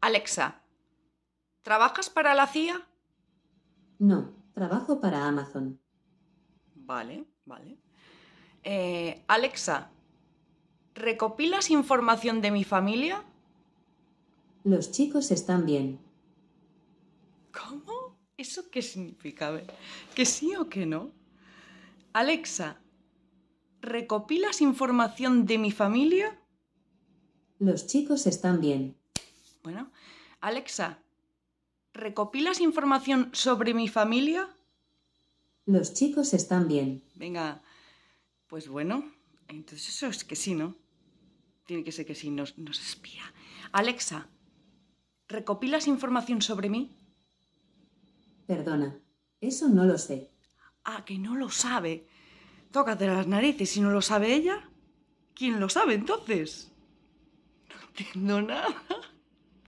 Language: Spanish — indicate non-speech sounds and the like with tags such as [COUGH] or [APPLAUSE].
Alexa, ¿trabajas para la CIA? No, trabajo para Amazon. Vale, vale. Eh, Alexa, ¿recopilas información de mi familia? Los chicos están bien. ¿Cómo? ¿Eso qué significa? A ver, ¿Que sí o que no? Alexa, ¿recopilas información de mi familia? Los chicos están bien. Bueno, Alexa, ¿recopilas información sobre mi familia? Los chicos están bien. Venga, pues bueno, entonces eso es que sí, ¿no? Tiene que ser que sí, nos, nos espía. Alexa, ¿recopilas información sobre mí? Perdona, eso no lo sé. Ah, que no lo sabe. Tócate las narices, si no lo sabe ella, ¿quién lo sabe entonces? [LAUGHS] No entiendo nada.